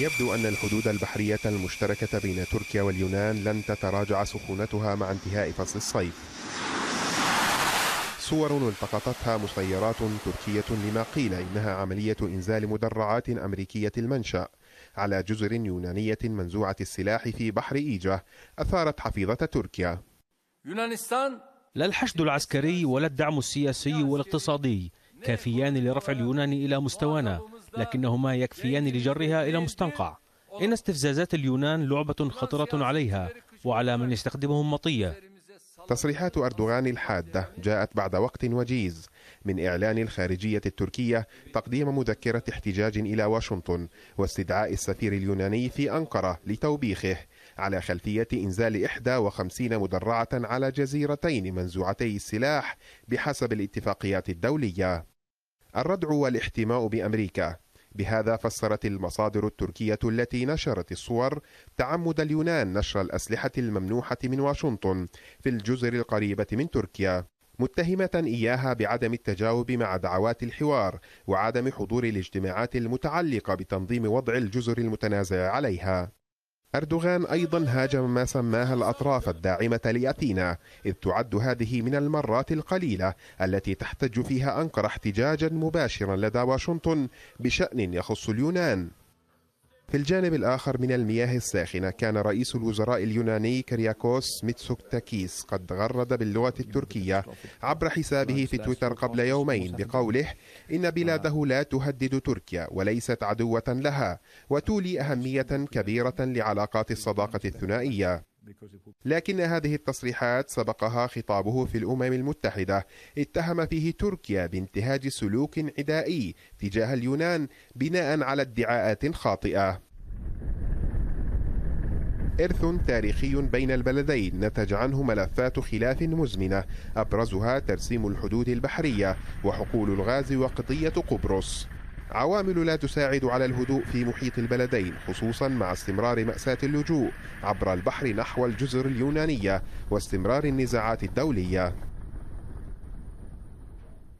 يبدو أن الحدود البحرية المشتركة بين تركيا واليونان لن تتراجع سخونتها مع انتهاء فصل الصيف صور التقطتها مسيرات تركية لما قيل إنها عملية إنزال مدرعات أمريكية المنشأ على جزر يونانية منزوعة السلاح في بحر إيجة أثارت حفيظة تركيا يونانستان لا الحشد العسكري ولا الدعم السياسي والاقتصادي كافيان لرفع اليونان إلى مستوانا لكنهما يكفيان لجرها إلى مستنقع إن استفزازات اليونان لعبة خطرة عليها وعلى من يستخدمهم مطية تصريحات أردوغان الحادة جاءت بعد وقت وجيز من إعلان الخارجية التركية تقديم مذكرة احتجاج إلى واشنطن واستدعاء السفير اليوناني في أنقرة لتوبيخه على خلفية إنزال 51 مدرعة على جزيرتين منزوعتي السلاح بحسب الاتفاقيات الدولية الردع والاحتماء بأمريكا بهذا فسرت المصادر التركية التي نشرت الصور تعمد اليونان نشر الأسلحة الممنوحة من واشنطن في الجزر القريبة من تركيا متهمة إياها بعدم التجاوب مع دعوات الحوار وعدم حضور الاجتماعات المتعلقة بتنظيم وضع الجزر المتنازع عليها أردوغان أيضا هاجم ما سماها الأطراف الداعمة لأثينا إذ تعد هذه من المرات القليلة التي تحتج فيها أنقرة احتجاجا مباشرا لدى واشنطن بشأن يخص اليونان الجانب الآخر من المياه الساخنة كان رئيس الوزراء اليوناني كرياكوس ميتسوكتاكيس قد غرد باللغة التركية عبر حسابه في تويتر قبل يومين بقوله إن بلاده لا تهدد تركيا وليست عدوة لها وتولي أهمية كبيرة لعلاقات الصداقة الثنائية لكن هذه التصريحات سبقها خطابه في الأمم المتحدة اتهم فيه تركيا بانتهاج سلوك عدائي تجاه اليونان بناء على ادعاءات خاطئة إرث تاريخي بين البلدين نتج عنه ملفات خلاف مزمنة أبرزها ترسيم الحدود البحرية وحقول الغاز وقضية قبرص عوامل لا تساعد على الهدوء في محيط البلدين خصوصا مع استمرار مأساة اللجوء عبر البحر نحو الجزر اليونانية واستمرار النزاعات الدولية